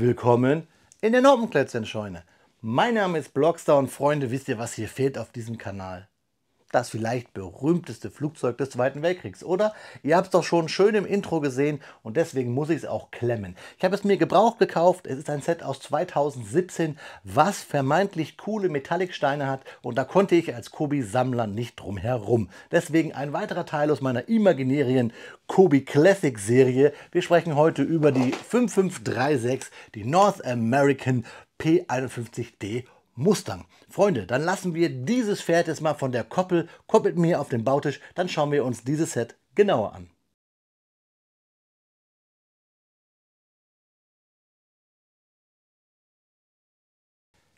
Willkommen in der Noppenklätzchen-Scheune. Mein Name ist Blockstar und Freunde, wisst ihr, was hier fehlt auf diesem Kanal? das vielleicht berühmteste Flugzeug des Zweiten Weltkriegs, oder? Ihr habt es doch schon schön im Intro gesehen und deswegen muss ich es auch klemmen. Ich habe es mir gebraucht gekauft. Es ist ein Set aus 2017, was vermeintlich coole metallic hat und da konnte ich als Kobi-Sammler nicht drum herum. Deswegen ein weiterer Teil aus meiner imaginären Kobi Classic Serie. Wir sprechen heute über die 5536, die North American P51D Mustang. Freunde, dann lassen wir dieses Pferd jetzt mal von der Koppel. koppelt mir auf den Bautisch, dann schauen wir uns dieses Set genauer an.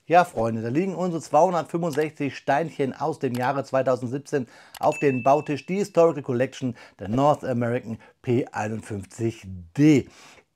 Ja, Freunde, da liegen unsere 265 Steinchen aus dem Jahre 2017 auf dem Bautisch, die Historical Collection der North American P51D.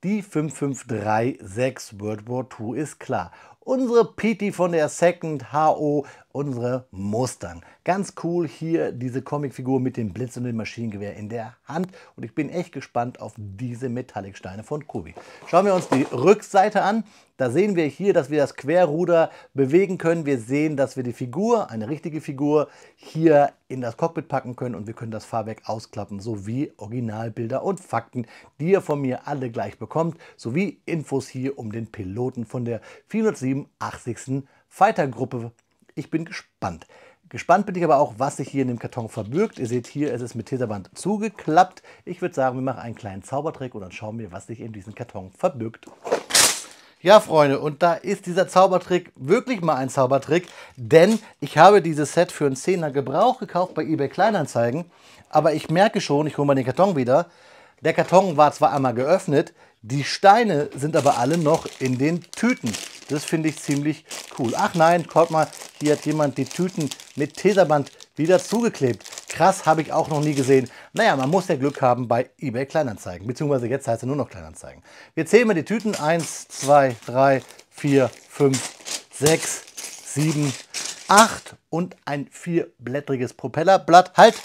Die 5536 World War II ist klar unsere Piti von der Second HO, unsere Mustang. Ganz cool hier diese Comicfigur mit dem Blitz und dem Maschinengewehr in der Hand. Und ich bin echt gespannt auf diese Metallicsteine von Kobi. Schauen wir uns die Rückseite an. Da sehen wir hier, dass wir das Querruder bewegen können. Wir sehen, dass wir die Figur, eine richtige Figur, hier in das Cockpit packen können und wir können das Fahrwerk ausklappen, sowie Originalbilder und Fakten, die ihr von mir alle gleich bekommt, sowie Infos hier um den Piloten von der 487. Fighter-Gruppe. Ich bin gespannt. Gespannt bin ich aber auch, was sich hier in dem Karton verbirgt. Ihr seht hier, es ist mit Tesaband zugeklappt. Ich würde sagen, wir machen einen kleinen Zaubertrick und dann schauen wir, was sich in diesem Karton verbirgt. Ja, Freunde, und da ist dieser Zaubertrick wirklich mal ein Zaubertrick, denn ich habe dieses Set für einen Zehner Gebrauch gekauft bei eBay Kleinanzeigen, aber ich merke schon, ich hole mal den Karton wieder, der Karton war zwar einmal geöffnet, die Steine sind aber alle noch in den Tüten. Das finde ich ziemlich cool. Ach nein, guck mal, hier hat jemand die Tüten mit Tesaband wieder zugeklebt. Krass habe ich auch noch nie gesehen. Naja, man muss ja Glück haben bei eBay Kleinanzeigen, beziehungsweise jetzt heißt er nur noch Kleinanzeigen. Wir zählen mal die Tüten. 1, 2, 3, 4, 5, 6, 7, 8 und ein vierblättriges Propellerblatt. Halt,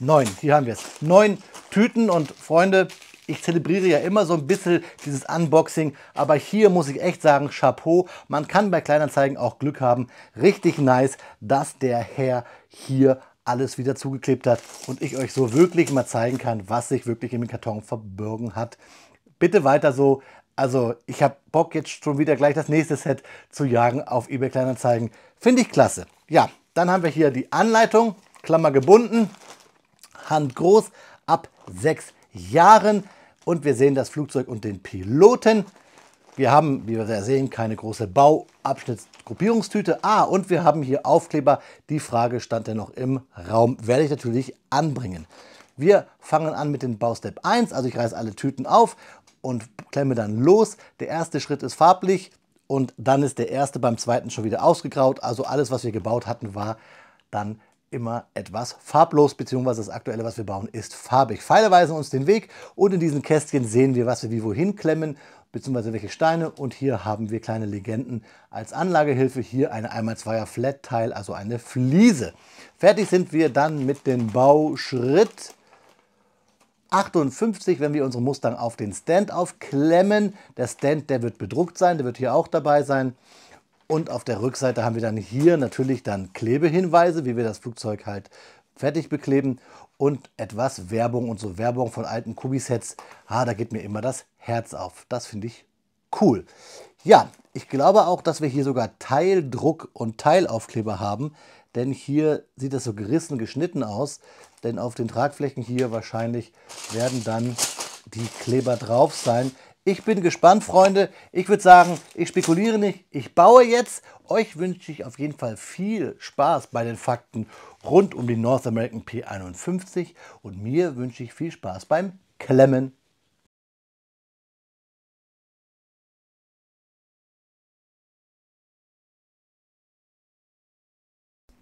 9. Hier haben wir es. 9 Tüten und Freunde, ich zelebriere ja immer so ein bisschen dieses Unboxing, aber hier muss ich echt sagen, Chapeau. Man kann bei Kleinanzeigen auch Glück haben. Richtig nice, dass der Herr hier alles wieder zugeklebt hat und ich euch so wirklich mal zeigen kann, was sich wirklich im Karton verborgen hat. Bitte weiter so. Also ich habe Bock jetzt schon wieder gleich das nächste Set zu jagen auf eBay Kleinanzeigen. Finde ich klasse. Ja, dann haben wir hier die Anleitung, Klammer gebunden, Hand groß, ab sechs Jahren. Und wir sehen das Flugzeug und den Piloten. Wir haben, wie wir sehen, keine große Bauabschnittsgruppierungstüte. Ah, und wir haben hier Aufkleber. Die Frage stand ja noch im Raum. Werde ich natürlich anbringen. Wir fangen an mit dem Baustep 1. Also ich reiße alle Tüten auf und klemme dann los. Der erste Schritt ist farblich und dann ist der erste beim zweiten schon wieder ausgegraut. Also alles, was wir gebaut hatten, war dann immer etwas farblos, beziehungsweise das aktuelle, was wir bauen, ist farbig. Pfeile weisen uns den Weg und in diesen Kästchen sehen wir, was wir wie wohin klemmen, beziehungsweise welche Steine. Und hier haben wir kleine Legenden als Anlagehilfe. Hier eine 1x2er Flat-Teil, also eine Fliese. Fertig sind wir dann mit dem Bauschritt. 58, wenn wir unsere Mustang auf den Stand aufklemmen. Der Stand, der wird bedruckt sein, der wird hier auch dabei sein. Und auf der Rückseite haben wir dann hier natürlich dann Klebehinweise, wie wir das Flugzeug halt fertig bekleben und etwas Werbung und so Werbung von alten Kubisets. Ah, da geht mir immer das Herz auf. Das finde ich cool. Ja, ich glaube auch, dass wir hier sogar Teildruck und Teilaufkleber haben, denn hier sieht das so gerissen geschnitten aus, denn auf den Tragflächen hier wahrscheinlich werden dann die Kleber drauf sein. Ich bin gespannt, Freunde. Ich würde sagen, ich spekuliere nicht, ich baue jetzt. Euch wünsche ich auf jeden Fall viel Spaß bei den Fakten rund um die North American P51 und mir wünsche ich viel Spaß beim Klemmen.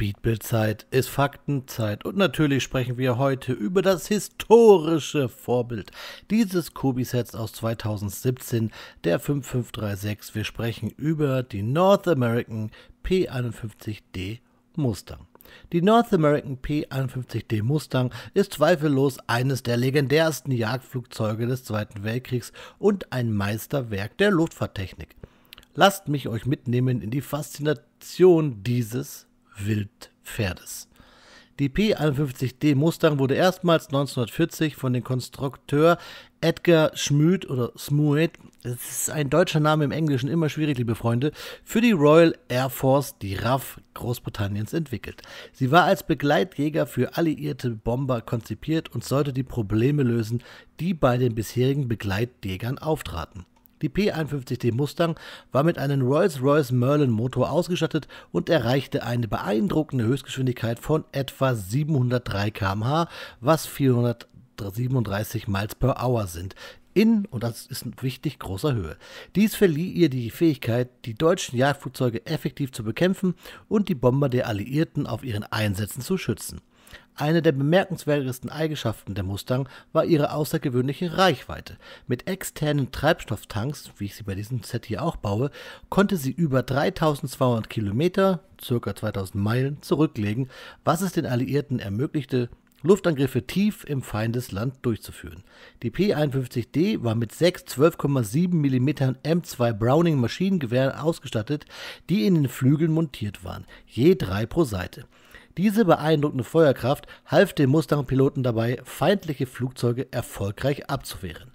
Speedbildzeit ist Faktenzeit und natürlich sprechen wir heute über das historische Vorbild dieses Kobi-Sets aus 2017, der 5536. Wir sprechen über die North American P51D Mustang. Die North American P-51D Mustang ist zweifellos eines der legendärsten Jagdflugzeuge des Zweiten Weltkriegs und ein Meisterwerk der Luftfahrttechnik. Lasst mich euch mitnehmen in die Faszination dieses Wildpferdes. Die P51D Mustang wurde erstmals 1940 von dem Konstrukteur Edgar Schmüd oder Smuet, das ist ein deutscher Name im Englischen immer schwierig, liebe Freunde, für die Royal Air Force, die RAF Großbritanniens, entwickelt. Sie war als Begleitjäger für alliierte Bomber konzipiert und sollte die Probleme lösen, die bei den bisherigen Begleitjägern auftraten. Die P51D Mustang war mit einem Rolls-Royce Merlin Motor ausgestattet und erreichte eine beeindruckende Höchstgeschwindigkeit von etwa 703 km/h, was 437 Miles per Hour sind in, und das ist wichtig, großer Höhe. Dies verlieh ihr die Fähigkeit, die deutschen Jagdflugzeuge effektiv zu bekämpfen und die Bomber der Alliierten auf ihren Einsätzen zu schützen. Eine der bemerkenswertesten Eigenschaften der Mustang war ihre außergewöhnliche Reichweite. Mit externen Treibstofftanks, wie ich sie bei diesem Set hier auch baue, konnte sie über 3200 Kilometer, circa 2000 Meilen, zurücklegen, was es den Alliierten ermöglichte, Luftangriffe tief im Feindesland durchzuführen. Die P-51D war mit sechs 12,7 mm M2 Browning Maschinengewehren ausgestattet, die in den Flügeln montiert waren, je drei pro Seite. Diese beeindruckende Feuerkraft half dem Mustang-Piloten dabei, feindliche Flugzeuge erfolgreich abzuwehren.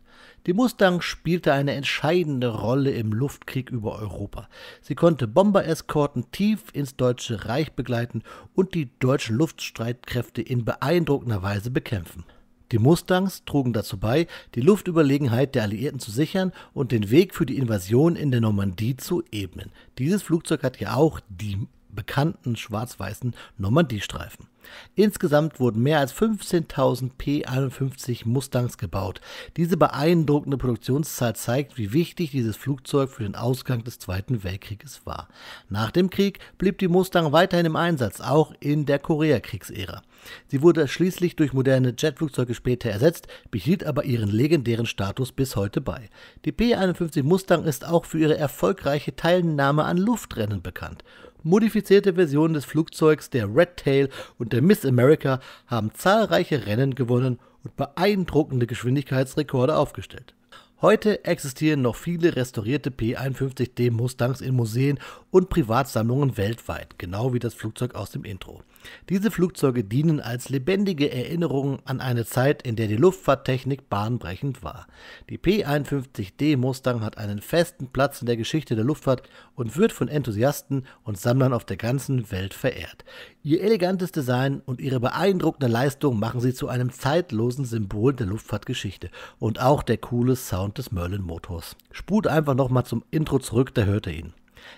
Die Mustang spielte eine entscheidende Rolle im Luftkrieg über Europa. Sie konnte Bomber-Eskorten tief ins Deutsche Reich begleiten und die deutschen Luftstreitkräfte in beeindruckender Weise bekämpfen. Die Mustangs trugen dazu bei, die Luftüberlegenheit der Alliierten zu sichern und den Weg für die Invasion in der Normandie zu ebnen. Dieses Flugzeug hat ja auch die bekannten schwarz-weißen Normandie-Streifen. Insgesamt wurden mehr als 15.000 P-51 Mustangs gebaut. Diese beeindruckende Produktionszahl zeigt, wie wichtig dieses Flugzeug für den Ausgang des Zweiten Weltkrieges war. Nach dem Krieg blieb die Mustang weiterhin im Einsatz, auch in der Koreakriegsära. Sie wurde schließlich durch moderne Jetflugzeuge später ersetzt, behielt aber ihren legendären Status bis heute bei. Die P-51 Mustang ist auch für ihre erfolgreiche Teilnahme an Luftrennen bekannt. Modifizierte Versionen des Flugzeugs der Red Tail und der Miss America haben zahlreiche Rennen gewonnen und beeindruckende Geschwindigkeitsrekorde aufgestellt Heute existieren noch viele restaurierte P51D Mustangs in Museen und Privatsammlungen weltweit, genau wie das Flugzeug aus dem Intro. Diese Flugzeuge dienen als lebendige Erinnerungen an eine Zeit, in der die Luftfahrttechnik bahnbrechend war. Die P51D Mustang hat einen festen Platz in der Geschichte der Luftfahrt und wird von Enthusiasten und Sammlern auf der ganzen Welt verehrt. Ihr elegantes Design und ihre beeindruckende Leistung machen sie zu einem zeitlosen Symbol der Luftfahrtgeschichte und auch der coole Sound Sound des Merlin Motors. Spult einfach nochmal zum Intro zurück, da hört ihr ihn.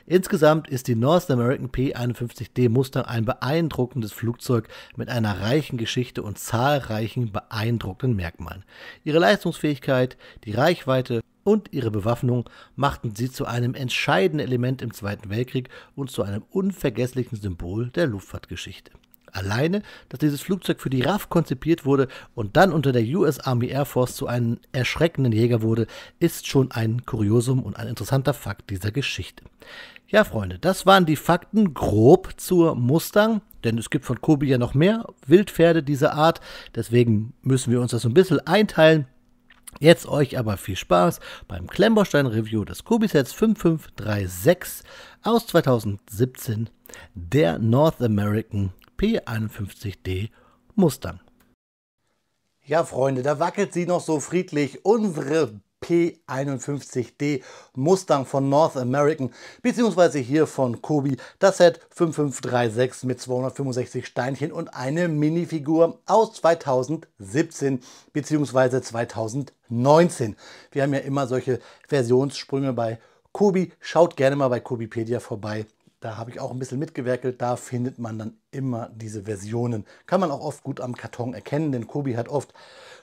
Insgesamt ist die North American P-51D Mustang ein beeindruckendes Flugzeug mit einer reichen Geschichte und zahlreichen beeindruckenden Merkmalen. Ihre Leistungsfähigkeit, die Reichweite und ihre Bewaffnung machten sie zu einem entscheidenden Element im Zweiten Weltkrieg und zu einem unvergesslichen Symbol der Luftfahrtgeschichte alleine, dass dieses Flugzeug für die RAF konzipiert wurde und dann unter der US Army Air Force zu einem erschreckenden Jäger wurde, ist schon ein Kuriosum und ein interessanter Fakt dieser Geschichte. Ja, Freunde, das waren die Fakten grob zur Mustang, denn es gibt von Kobi ja noch mehr Wildpferde dieser Art, deswegen müssen wir uns das so ein bisschen einteilen. Jetzt euch aber viel Spaß beim Klemmbaustein Review des Kobi-Sets 5536 aus 2017, der North American P51D Mustang. Ja, Freunde, da wackelt sie noch so friedlich. Unsere P51D Mustang von North American, beziehungsweise hier von Kobi, das Set 5536 mit 265 Steinchen und eine Minifigur aus 2017 beziehungsweise 2019. Wir haben ja immer solche Versionssprünge bei Kobi. Schaut gerne mal bei Kobipedia vorbei. Da habe ich auch ein bisschen mitgewerkelt. Da findet man dann immer diese Versionen. Kann man auch oft gut am Karton erkennen, denn Kobi hat oft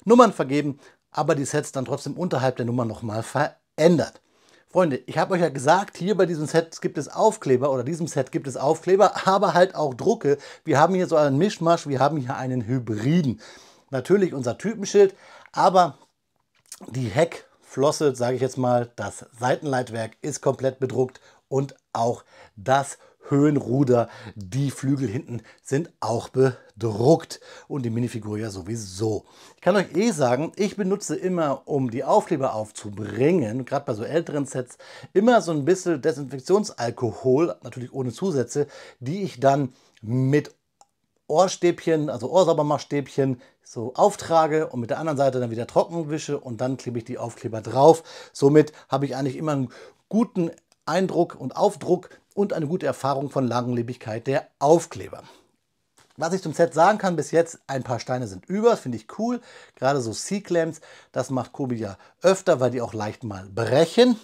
Nummern vergeben, aber die Sets dann trotzdem unterhalb der Nummer nochmal verändert. Freunde, ich habe euch ja gesagt, hier bei diesem Set gibt es Aufkleber oder diesem Set gibt es Aufkleber, aber halt auch Drucke. Wir haben hier so einen Mischmasch, wir haben hier einen Hybriden. Natürlich unser Typenschild, aber die Heckflosse, sage ich jetzt mal, das Seitenleitwerk ist komplett bedruckt und auch das Höhenruder, die Flügel hinten sind auch bedruckt und die Minifigur ja sowieso. Ich kann euch eh sagen, ich benutze immer, um die Aufkleber aufzubringen, gerade bei so älteren Sets, immer so ein bisschen Desinfektionsalkohol, natürlich ohne Zusätze, die ich dann mit Ohrstäbchen, also Ohrsaubermachstäbchen, so auftrage und mit der anderen Seite dann wieder trocken wische und dann klebe ich die Aufkleber drauf. Somit habe ich eigentlich immer einen guten Eindruck und Aufdruck und eine gute Erfahrung von Langlebigkeit der Aufkleber. Was ich zum Set sagen kann bis jetzt, ein paar Steine sind über, finde ich cool. Gerade so C-Clamps, das macht Kobi ja öfter, weil die auch leicht mal brechen.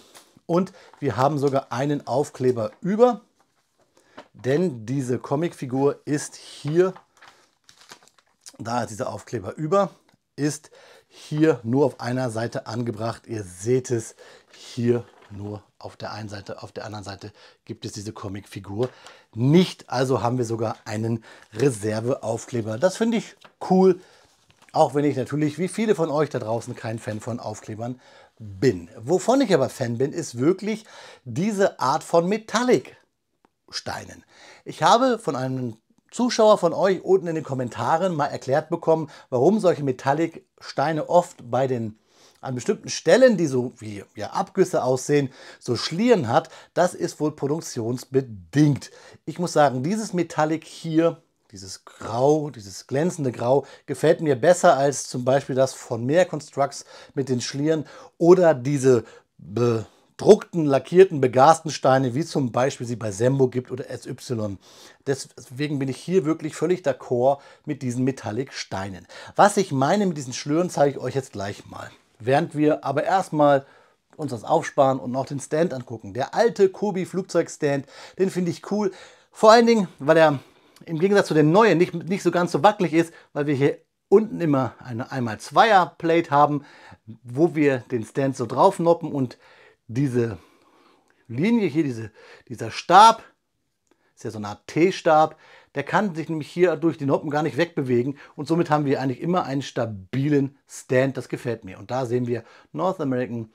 Und wir haben sogar einen Aufkleber über, denn diese Comicfigur ist hier, da ist dieser Aufkleber über, ist hier nur auf einer Seite angebracht. Ihr seht es hier nur auf der einen Seite, auf der anderen Seite gibt es diese Comicfigur nicht. Also haben wir sogar einen Reserveaufkleber. Das finde ich cool, auch wenn ich natürlich wie viele von euch da draußen kein Fan von Aufklebern bin. Wovon ich aber Fan bin, ist wirklich diese Art von Metallic-Steinen. Ich habe von einem Zuschauer von euch unten in den Kommentaren mal erklärt bekommen, warum solche Metallic-Steine oft bei den an bestimmten Stellen, die so wie ja, Abgüsse aussehen, so Schlieren hat, das ist wohl produktionsbedingt. Ich muss sagen, dieses Metallic hier, dieses Grau, dieses glänzende Grau, gefällt mir besser als zum Beispiel das von Meer Constructs mit den Schlieren oder diese bedruckten, lackierten, begasten Steine, wie zum Beispiel sie bei Sembo gibt oder SY. Deswegen bin ich hier wirklich völlig d'accord mit diesen Metallic-Steinen. Was ich meine mit diesen Schlüren, zeige ich euch jetzt gleich mal während wir aber erstmal uns das aufsparen und noch den Stand angucken. Der alte Kobi Flugzeugstand, den finde ich cool. Vor allen Dingen, weil er im Gegensatz zu dem neuen nicht, nicht so ganz so wackelig ist, weil wir hier unten immer eine 1x2er Plate haben, wo wir den Stand so drauf noppen und diese Linie hier, diese, dieser Stab, ist ja so eine Art T-Stab, der kann sich nämlich hier durch die Noppen gar nicht wegbewegen und somit haben wir eigentlich immer einen stabilen Stand. Das gefällt mir. Und da sehen wir North American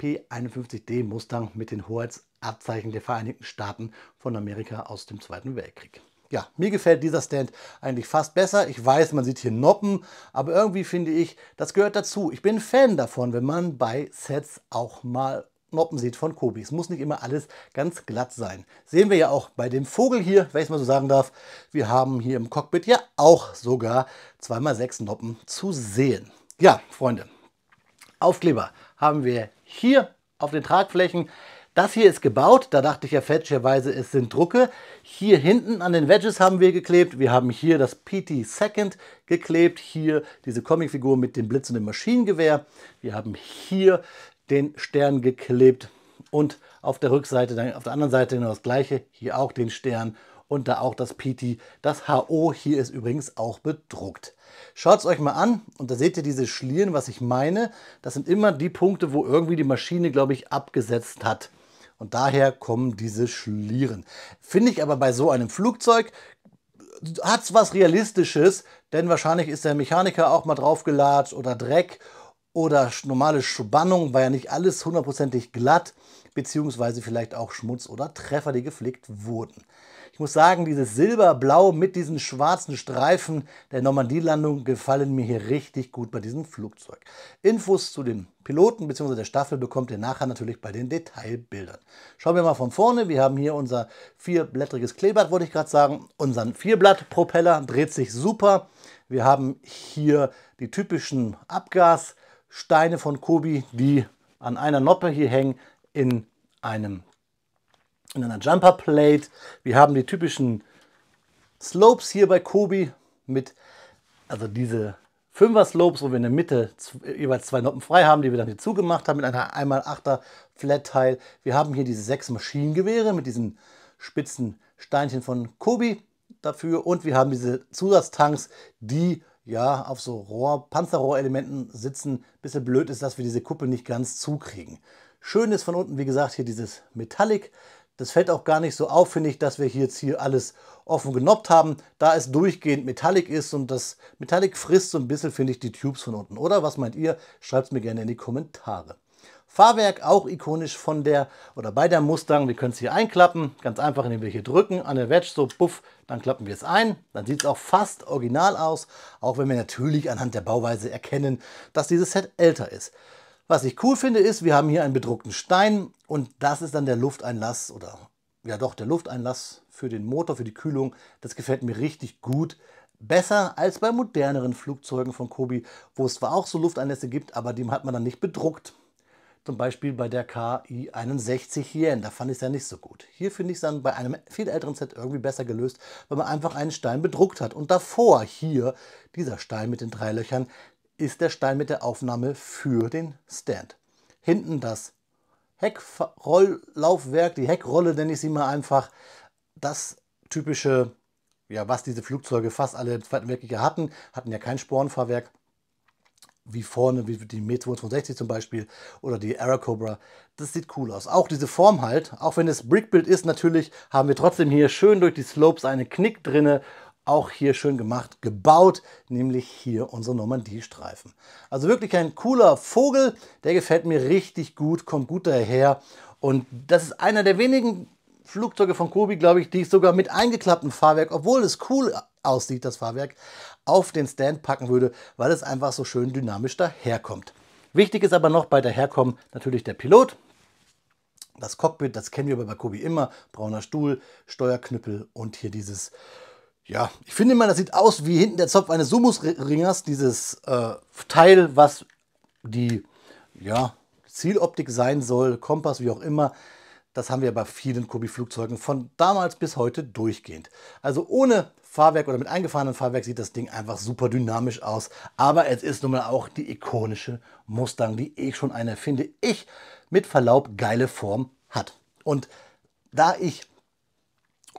P51D Mustang mit den Hoheitsabzeichen der Vereinigten Staaten von Amerika aus dem Zweiten Weltkrieg. Ja, mir gefällt dieser Stand eigentlich fast besser. Ich weiß, man sieht hier Noppen, aber irgendwie finde ich, das gehört dazu. Ich bin Fan davon, wenn man bei Sets auch mal Noppen sieht von Kobi. Es Muss nicht immer alles ganz glatt sein. Sehen wir ja auch bei dem Vogel hier, wenn ich es mal so sagen darf. Wir haben hier im Cockpit ja auch sogar 2x6 Noppen zu sehen. Ja, Freunde, Aufkleber haben wir hier auf den Tragflächen. Das hier ist gebaut, da dachte ich ja fälschlicherweise, es sind Drucke. Hier hinten an den Wedges haben wir geklebt. Wir haben hier das PT Second geklebt, hier diese Comicfigur mit dem blitzenden Maschinengewehr. Wir haben hier den Stern geklebt und auf der Rückseite, dann auf der anderen Seite genau das gleiche, hier auch den Stern und da auch das PT. Das HO hier ist übrigens auch bedruckt. Schaut es euch mal an und da seht ihr diese Schlieren, was ich meine. Das sind immer die Punkte, wo irgendwie die Maschine, glaube ich, abgesetzt hat. Und daher kommen diese Schlieren. Finde ich aber bei so einem Flugzeug hat es was Realistisches, denn wahrscheinlich ist der Mechaniker auch mal draufgelatscht oder Dreck oder normale Spannung war ja nicht alles hundertprozentig glatt, beziehungsweise vielleicht auch Schmutz oder Treffer, die geflickt wurden. Ich muss sagen, dieses Silberblau mit diesen schwarzen Streifen der Normandie-Landung gefallen mir hier richtig gut bei diesem Flugzeug. Infos zu den Piloten bzw. der Staffel bekommt ihr nachher natürlich bei den Detailbildern. Schauen wir mal von vorne. Wir haben hier unser vierblättriges Kleeblatt, wollte ich gerade sagen. Unseren Vierblatt-Propeller dreht sich super. Wir haben hier die typischen Abgas- Steine von Kobi, die an einer Noppe hier hängen, in, einem, in einer Jumper Plate. Wir haben die typischen Slopes hier bei Kobi mit, also diese Fünfer Slopes, wo wir in der Mitte jeweils zwei Noppen frei haben, die wir dann hier zugemacht haben mit einer 1x8er Flat Teil. Wir haben hier diese sechs Maschinengewehre mit diesen spitzen Steinchen von Kobi dafür und wir haben diese Zusatztanks, die ja, auf so Rohr, Panzerrohrelementen sitzen. Ein Bisschen blöd ist, dass wir diese Kuppel nicht ganz zukriegen. Schön ist von unten, wie gesagt, hier dieses Metallic. Das fällt auch gar nicht so auf, finde ich, dass wir hier jetzt hier alles offen genoppt haben, da es durchgehend Metallic ist und das Metallic frisst so ein bisschen, finde ich, die Tubes von unten. Oder was meint ihr? Schreibt es mir gerne in die Kommentare. Fahrwerk auch ikonisch von der oder bei der Mustang. Wir können es hier einklappen, ganz einfach, indem wir hier drücken an der Wedge, so puff, dann klappen wir es ein. Dann sieht es auch fast original aus, auch wenn wir natürlich anhand der Bauweise erkennen, dass dieses Set älter ist. Was ich cool finde ist, wir haben hier einen bedruckten Stein und das ist dann der Lufteinlass oder ja doch der Lufteinlass für den Motor, für die Kühlung. Das gefällt mir richtig gut besser als bei moderneren Flugzeugen von Kobi, wo es zwar auch so Lufteinlässe gibt, aber die hat man dann nicht bedruckt zum Beispiel bei der KI 61 Yen. Da fand ich es ja nicht so gut. Hier finde ich es dann bei einem viel älteren Set irgendwie besser gelöst, weil man einfach einen Stein bedruckt hat. Und davor hier, dieser Stein mit den drei Löchern, ist der Stein mit der Aufnahme für den Stand. Hinten das Heckrolllaufwerk, die Heckrolle nenne ich sie mal einfach, das typische, ja, was diese Flugzeuge fast alle im Zweiten Weltkrieg hatten, hatten ja kein Spornfahrwerk wie vorne, wie die Me 265 zum Beispiel oder die Aero Cobra. Das sieht cool aus. Auch diese Form halt, auch wenn es Brickbuild ist, natürlich haben wir trotzdem hier schön durch die Slopes einen Knick drinne. Auch hier schön gemacht, gebaut, nämlich hier unsere Normandie-Streifen. Also wirklich ein cooler Vogel, der gefällt mir richtig gut, kommt gut daher. Und das ist einer der wenigen Flugzeuge von Kobi, glaube ich, die ich sogar mit eingeklapptem Fahrwerk, obwohl es cool aussieht, das Fahrwerk, auf den Stand packen würde, weil es einfach so schön dynamisch daherkommt. Wichtig ist aber noch bei der daherkommen natürlich der Pilot, das Cockpit, das kennen wir bei Kobi immer, brauner Stuhl, Steuerknüppel und hier dieses, ja, ich finde immer, das sieht aus wie hinten der Zopf eines Sumus-Ringers, dieses äh, Teil, was die, ja, Zieloptik sein soll, Kompass, wie auch immer. Das haben wir bei vielen Kobi-Flugzeugen von damals bis heute durchgehend. Also ohne Fahrwerk oder mit eingefahrenem Fahrwerk sieht das Ding einfach super dynamisch aus. Aber es ist nun mal auch die ikonische Mustang, die ich eh schon eine, finde ich, mit Verlaub geile Form hat. Und da ich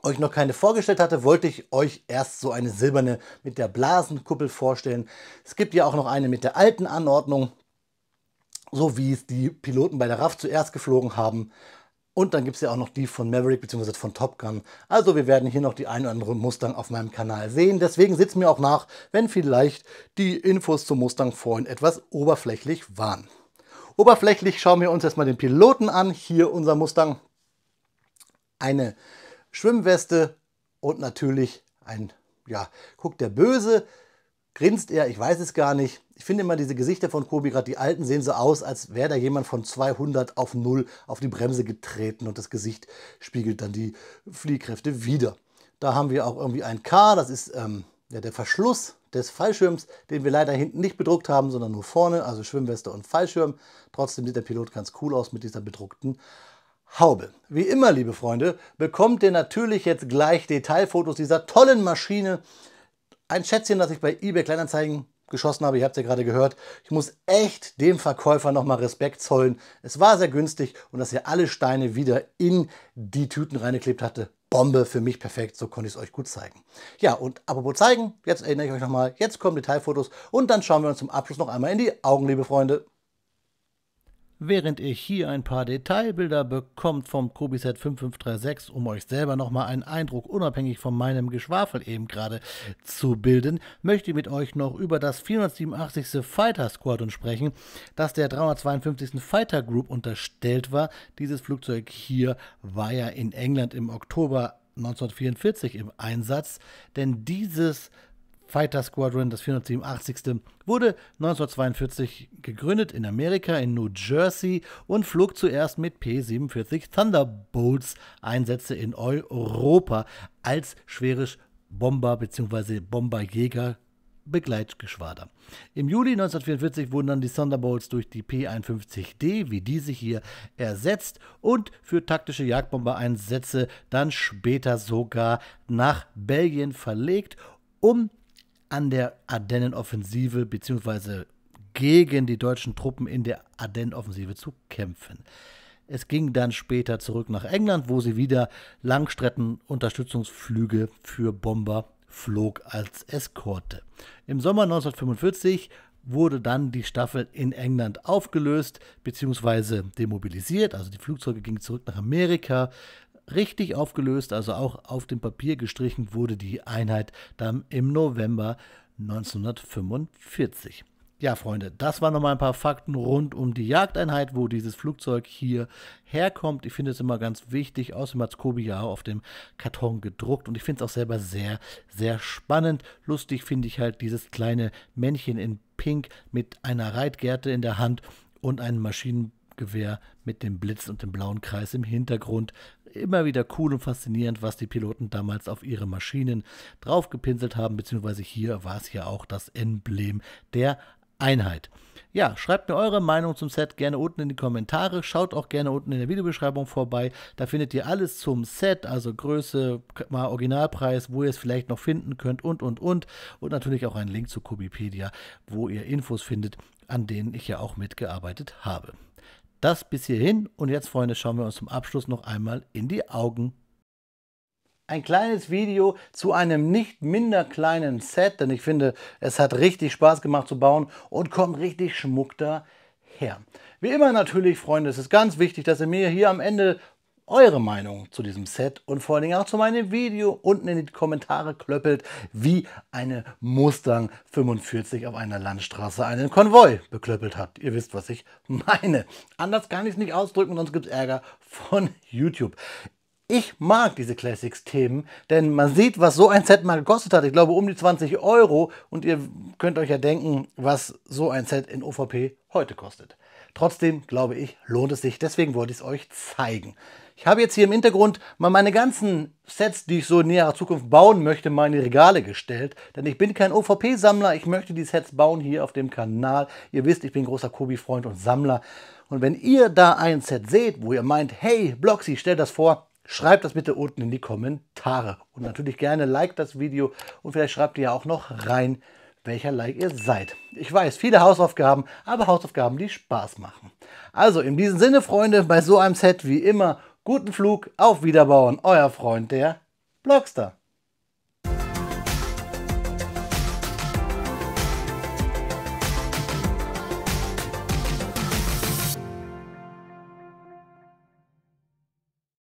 euch noch keine vorgestellt hatte, wollte ich euch erst so eine silberne mit der Blasenkuppel vorstellen. Es gibt ja auch noch eine mit der alten Anordnung, so wie es die Piloten bei der RAF zuerst geflogen haben, und dann gibt es ja auch noch die von Maverick bzw. von Top Gun. Also wir werden hier noch die ein oder andere Mustang auf meinem Kanal sehen. Deswegen sitzt mir auch nach, wenn vielleicht die Infos zum Mustang vorhin etwas oberflächlich waren. Oberflächlich schauen wir uns erstmal den Piloten an. Hier unser Mustang. Eine Schwimmweste und natürlich ein, ja, guckt der Böse Grinst er, ich weiß es gar nicht. Ich finde immer diese Gesichter von Kobi, gerade die alten, sehen so aus, als wäre da jemand von 200 auf 0 auf die Bremse getreten und das Gesicht spiegelt dann die Fliehkräfte wieder. Da haben wir auch irgendwie ein K, das ist ähm, ja, der Verschluss des Fallschirms, den wir leider hinten nicht bedruckt haben, sondern nur vorne, also Schwimmweste und Fallschirm. Trotzdem sieht der Pilot ganz cool aus mit dieser bedruckten Haube. Wie immer, liebe Freunde, bekommt ihr natürlich jetzt gleich Detailfotos dieser tollen Maschine ein Schätzchen, das ich bei eBay Kleinanzeigen geschossen habe. Ihr habt es ja gerade gehört. Ich muss echt dem Verkäufer nochmal Respekt zollen. Es war sehr günstig und dass er alle Steine wieder in die Tüten reingeklebt hatte. Bombe, für mich perfekt, so konnte ich es euch gut zeigen. Ja, und apropos zeigen, jetzt erinnere ich euch nochmal, jetzt kommen Detailfotos und dann schauen wir uns zum Abschluss noch einmal in die Augen, liebe Freunde. Während ihr hier ein paar Detailbilder bekommt vom Kobiset 5536, um euch selber nochmal einen Eindruck unabhängig von meinem Geschwafel eben gerade zu bilden, möchte ich mit euch noch über das 487. Fighter Squadron sprechen, das der 352. Fighter Group unterstellt war. Dieses Flugzeug hier war ja in England im Oktober 1944 im Einsatz, denn dieses Fighter Squadron, das 487. wurde 1942 gegründet in Amerika, in New Jersey und flog zuerst mit P-47 Thunderbolts Einsätze in Europa als schweres Bomber bzw. Bomberjäger Begleitgeschwader. Im Juli 1944 wurden dann die Thunderbolts durch die P-51D, wie diese hier, ersetzt und für taktische Jagdbombereinsätze dann später sogar nach Belgien verlegt, um an der Ardennenoffensive bzw. gegen die deutschen Truppen in der Ardennenoffensive zu kämpfen. Es ging dann später zurück nach England, wo sie wieder langstrecken für Bomber flog als Eskorte. Im Sommer 1945 wurde dann die Staffel in England aufgelöst bzw. demobilisiert. Also die Flugzeuge gingen zurück nach Amerika richtig aufgelöst, also auch auf dem Papier gestrichen wurde die Einheit dann im November 1945. Ja, Freunde, das waren nochmal ein paar Fakten rund um die Jagdeinheit, wo dieses Flugzeug hier herkommt. Ich finde es immer ganz wichtig. Außerdem hat Kobi ja auf dem Karton gedruckt und ich finde es auch selber sehr, sehr spannend. Lustig finde ich halt dieses kleine Männchen in Pink mit einer Reitgerte in der Hand und einem Maschinengewehr mit dem Blitz und dem blauen Kreis im Hintergrund immer wieder cool und faszinierend, was die Piloten damals auf ihre Maschinen draufgepinselt haben, beziehungsweise hier war es ja auch das Emblem der Einheit. Ja, schreibt mir eure Meinung zum Set gerne unten in die Kommentare. Schaut auch gerne unten in der Videobeschreibung vorbei. Da findet ihr alles zum Set, also Größe, mal Originalpreis, wo ihr es vielleicht noch finden könnt und und und. Und natürlich auch einen Link zu Kubipedia, wo ihr Infos findet, an denen ich ja auch mitgearbeitet habe. Das bis hierhin und jetzt, Freunde, schauen wir uns zum Abschluss noch einmal in die Augen. Ein kleines Video zu einem nicht minder kleinen Set, denn ich finde, es hat richtig Spaß gemacht zu bauen und kommt richtig schmuck daher. Wie immer natürlich, Freunde, es ist ganz wichtig, dass ihr mir hier am Ende eure Meinung zu diesem Set und vor allen Dingen auch zu meinem Video unten in die Kommentare klöppelt, wie eine Mustang 45 auf einer Landstraße einen Konvoi beklöppelt hat. Ihr wisst, was ich meine. Anders kann ich es nicht ausdrücken, sonst gibt es Ärger von YouTube. Ich mag diese Classics-Themen, denn man sieht, was so ein Set mal gekostet hat. Ich glaube, um die 20 Euro. Und ihr könnt euch ja denken, was so ein Set in OVP heute kostet. Trotzdem glaube ich, lohnt es sich. Deswegen wollte ich es euch zeigen. Ich habe jetzt hier im Hintergrund mal meine ganzen Sets, die ich so in näherer Zukunft bauen möchte, meine Regale gestellt. Denn ich bin kein OVP-Sammler, ich möchte die Sets bauen hier auf dem Kanal. Ihr wisst, ich bin großer Kobi-Freund und Sammler. Und wenn ihr da ein Set seht, wo ihr meint, hey, Bloxy, stell das vor, schreibt das bitte unten in die Kommentare. Und natürlich gerne liked das Video und vielleicht schreibt ihr ja auch noch rein, welcher Like ihr seid. Ich weiß, viele Hausaufgaben, aber Hausaufgaben, die Spaß machen. Also in diesem Sinne, Freunde, bei so einem Set wie immer Guten Flug, auf Wiederbauen, euer Freund der Blogster.